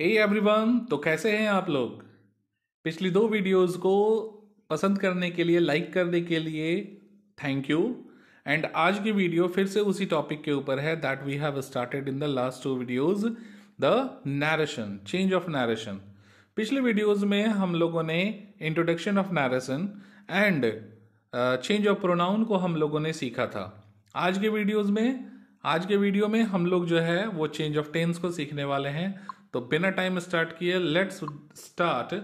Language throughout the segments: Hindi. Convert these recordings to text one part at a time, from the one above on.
हे hey एवरीवन तो कैसे हैं आप लोग पिछली दो वीडियोस को पसंद करने के लिए लाइक करने के लिए थैंक यू एंड आज की वीडियो फिर से उसी टॉपिक के ऊपर है that we have started in the last two videos the narration change of narration पिछले वीडियोस में हम लोगों ने introduction of narration and change of pronoun को हम लोगों ने सीखा था आज के वीडियोज में आज के वीडियो में हम लोग जो है वो चेंज ऑफ टेंस को सीखने वाले हैं तो बिना टाइम स्टार्ट किए let's start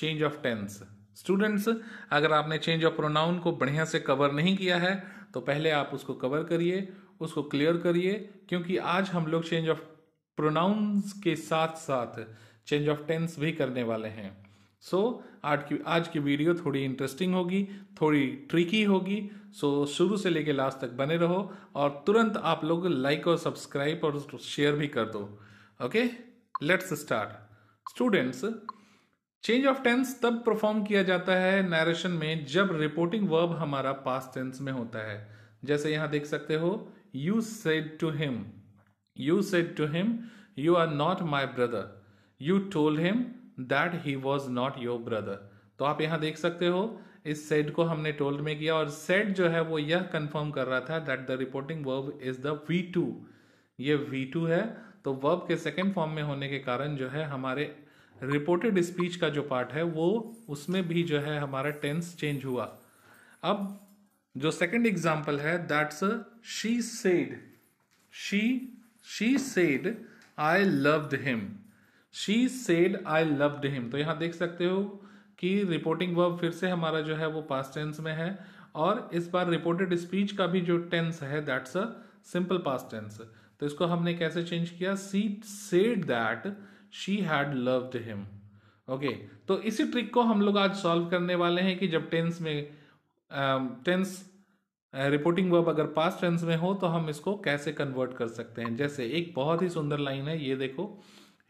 change of tense students अगर आपने चेंज ऑफ प्रोनाउन को बढ़िया से कवर नहीं किया है तो पहले आप उसको कवर करिए उसको क्लियर करिए क्योंकि आज हम लोग चेंज ऑफ प्रोनाउंस के साथ साथ चेंज ऑफ टेंस भी करने वाले हैं सो so, आज की आज की वीडियो थोड़ी इंटरेस्टिंग होगी थोड़ी ट्रिकी होगी सो so, शुरू से लेके लास्ट तक बने रहो और तुरंत आप लोग लाइक और सब्सक्राइब और शेयर भी कर दो okay okay? Let's start students change of tense तब परफॉर्म किया जाता है नरेशन में जब रिपोर्टिंग वर्ब हमारा पास्ट टेंस में होता है जैसे यहां देख सकते हो you said to him you said to him you are not my brother you told him that he was not your brother तो आप यहां देख सकते हो इस सेड को हमने टोल्ड में किया और सेड जो है वो यह कंफर्म कर रहा था that the reporting verb is the V two ये वी टू है तो वर्ब के सेकेंड फॉर्म में होने के कारण जो है हमारे रिपोर्टेड स्पीच का जो पार्ट है वो उसमें भी जो है हमारा टेंस चेंज हुआ अब जो सेकेंड एग्जाम्पल है that's she said she she said I loved him she said I loved him तो यहां देख सकते हो कि रिपोर्टिंग वर्ब फिर से हमारा जो है वो पास्ट टेंस में है और इस बार रिपोर्टेड स्पीच का भी जो टेंस है that's a simple past tense तो इसको हमने कैसे चेंज किया she said that she had loved him okay तो इसी ट्रिक को हम लोग आज सॉल्व करने वाले हैं कि जब टेंस में टेंस रिपोर्टिंग वर्ब अगर पास टेंस में हो तो हम इसको कैसे कन्वर्ट कर सकते हैं जैसे एक बहुत ही सुंदर लाइन है ये देखो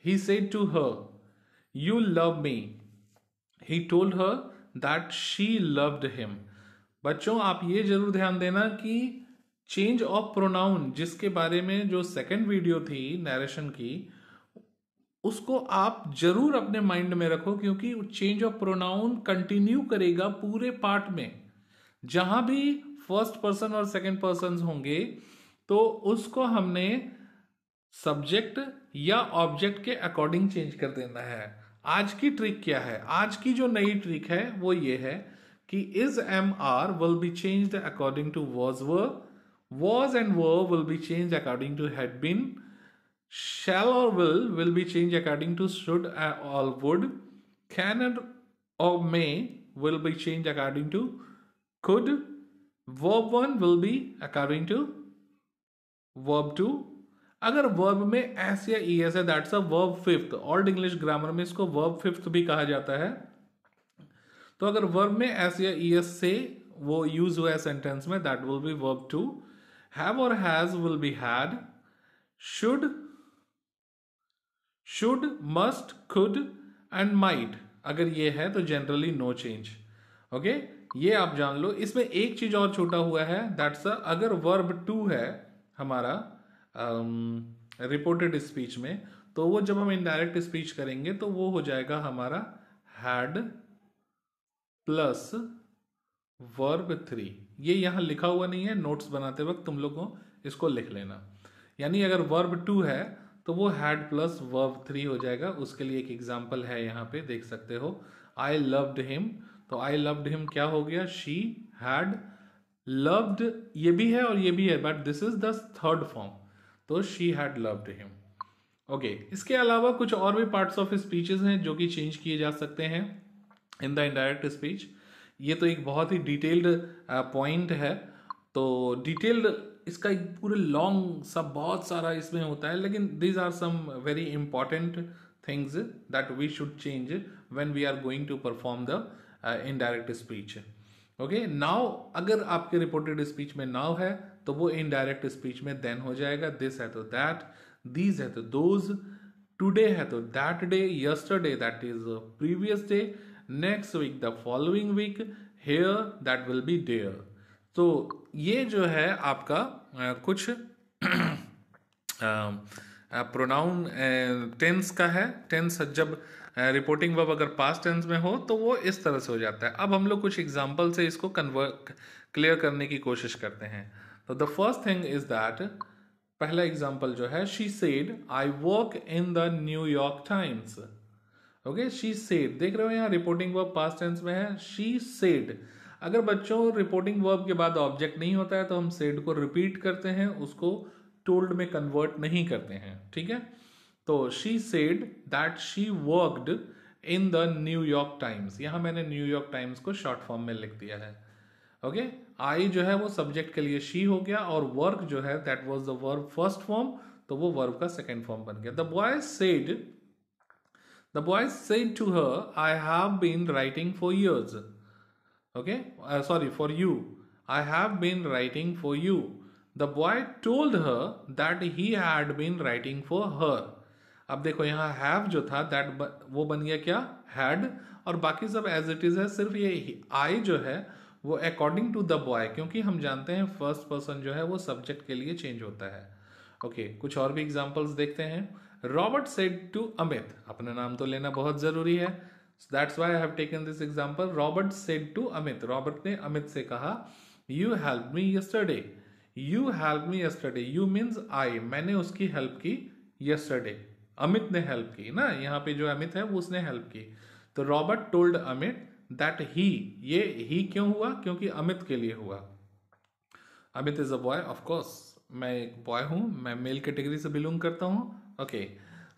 he said to her you love me he told her that she loved him बच्चों आप ये जरूर ध्यान देना कि चेंज ऑफ प्रोनाउन जिसके बारे में जो सेकंड वीडियो थी नरेशन की उसको आप जरूर अपने माइंड में रखो क्योंकि चेंज ऑफ प्रोनाउन कंटिन्यू करेगा पूरे पार्ट में जहां भी फर्स्ट पर्सन और सेकंड पर्सन होंगे तो उसको हमने सब्जेक्ट या ऑब्जेक्ट के अकॉर्डिंग चेंज कर देना है आज की ट्रिक क्या है आज की जो नई ट्रिक है वो ये है कि is am are will be change according to verbs work was and were will be changed according to had been shall or will will be changed according to should or would can and or may will be changed according to could verb one will be according to verb two अगर वर्ब में एस या ई एस है that's a verb fifth old English grammar में इसको वर्ब फिफ्थ भी कहा जाता है तो अगर वर्ब में एस या ई एस से वो यूज हुआ है सेंटेंस में that will be verb two have or has will be had should should must could and might अगर ये है तो जनरली नो चेंज ओके ये आप जान लो इसमें एक चीज और छोटा हुआ है दैट्स अगर वर्ब टू है हमारा रिपोर्टेड um, स्पीच में तो वो जब हम इनडायरेक्ट स्पीच करेंगे तो वो हो जाएगा हमारा हैड प्लस वर्ब थ्री ये यहाँ लिखा हुआ नहीं है नोट्स बनाते वक्त तुम लोगों इसको लिख लेना यानी अगर वर्ब टू है तो वो हैड प्लस वर्ब थ्री हो जाएगा उसके लिए एक एग्जाम्पल है यहाँ पे देख सकते हो आई लव्ड हिम तो आई लव्ड हिम क्या हो गया शी हैड लव्ड ये भी है और ये भी है but this is the third form तो she had loved him okay इसके अलावा कुछ और भी पार्ट्स ऑफ स्पीचेस हैं जो कि चेंज किए जा सकते हैं इन द इनडायरेक्ट स्पीच ये तो एक बहुत ही डिटेल्ड पॉइंट है तो डिटेल्ड इसका एक पूरे लॉन्ग सब बहुत सारा इसमें होता है लेकिन these are some very important things that we should change when we are going to perform the indirect speech okay now अगर आपके रिपोर्टेड स्पीच में नाव है तो वो इनडायरेक्ट स्पीच में देन हो जाएगा दिस है तो दैट दीज है तो दोज टुडे है तो that day yesterday that is previous day next week the following week here that will be there तो ये जो है आपका कुछ प्रोनाउन टेंस का है टेंस जब रिपोर्टिंग वर्ब अगर पास्ट टेंस में हो तो वो इस तरह से हो जाता है अब हम लोग कुछ एग्जाम्पल से इसको कन्वर्ट क्लियर करने की कोशिश करते हैं तो the first thing is that पहला एग्जाम्पल जो है she said I work in the New York Times okay she said देख रहे हो यहाँ रिपोर्टिंग वर्ब पास टेंस में है शी सेड अगर बच्चों रिपोर्टिंग वर्ब के बाद ऑब्जेक्ट नहीं होता है तो हम सेड को रिपीट करते हैं उसको टोल्ड में कन्वर्ट नहीं करते हैं ठीक है तो she said that she worked in the New York Times यहाँ मैंने न्यूयॉर्क टाइम्स को शॉर्ट फॉर्म में लिख दिया है ओके okay? आई जो है वो सब्जेक्ट के लिए शी हो गया और वर्क जो है that was the verb first form तो वो वर्ब का सेकेंड फॉर्म बन गया the boy said The boy said to her, I have been writing for years. Okay, uh, sorry, for you. I have been writing for you. The boy told her that he had been writing for her अब देखो यहाँ हैव जो था दैट वो बन गया क्या हैड और बाकी सब एज इट इज़ है सिर्फ ये आई जो है वो अकॉर्डिंग टू द बॉय क्योंकि हम जानते हैं फर्स्ट पर्सन जो है वो सब्जेक्ट के लिए चेंज होता है ओके okay, कुछ और भी एग्जाम्पल्स देखते हैं रॉबर्ट सेड टू अमित अपना नाम तो लेना बहुत जरूरी है that's why I have taken this example Robert said to Amit Robert ने अमित से कहा you help me yesterday you help me yesterday you means I मैंने उसकी हेल्प की यस्टरडे अमित ने हेल्प की ना यहाँ पे जो अमित है वो उसने हेल्प की तो Robert told Amit that he ये ही क्यों हुआ क्योंकि अमित के लिए हुआ Amit is a boy of course मैं एक बॉय हूँ मैं मेल कैटेगरी से बिलोंग करता हूँ okay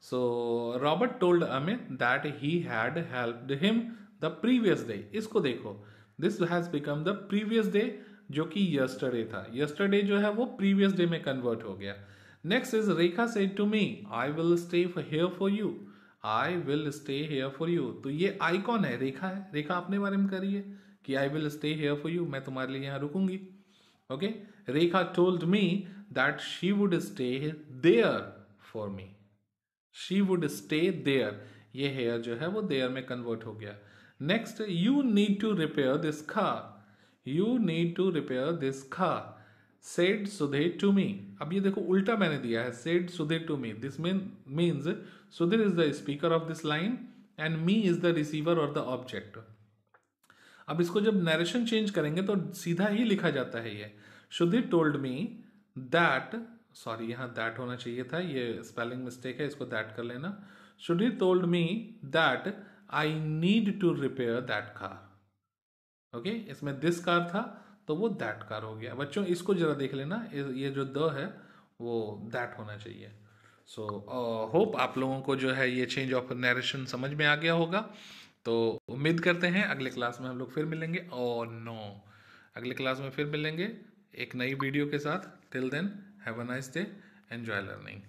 so Robert told Amit that he had helped him the previous day इसको देखो this has become the previous day जो कि यस्टरडे था यस्टरडे जो है वो प्रीवियस डे में कन्वर्ट हो गया next is Rekha said to me I will stay here for you I will stay here for you तो ये आइकॉन है रेखा है रेखा अपने बारे में करी है कि I will stay here for you मैं तुम्हारे लिए यहाँ रुकूंगी okay Rekha told me that she would stay there for me. She would stay there. ये हेयर जो है वो देयर में कन्वर्ट हो गया next you need to repair this car you need to repair this car said Sudhir to me अब ये देखो उल्टा मैंने दिया है said Sudhir to me this means Sudhir is the speaker of this line and me is the receiver और द ऑब्जेक्ट अब इसको जब नरेशन चेंज करेंगे तो सीधा ही लिखा जाता है ये Sudhir told me that sorry यहाँ दैट होना चाहिए था ये स्पेलिंग मिस्टेक है इसको दैट कर लेना Sudhir told me that I need to repair that car okay इसमें दिस कार था तो वो दैट कार हो गया बच्चों इसको जरा देख लेना ये जो द है वो दैट होना चाहिए सो so, होप uh, आप लोगों को जो है ये चेंज ऑफ नरेशन समझ में आ गया होगा तो उम्मीद करते हैं अगले क्लास में हम लोग फिर मिलेंगे और नो अगले क्लास में फिर मिलेंगे एक नई वीडियो के साथ Till then, have a nice day. Enjoy learning.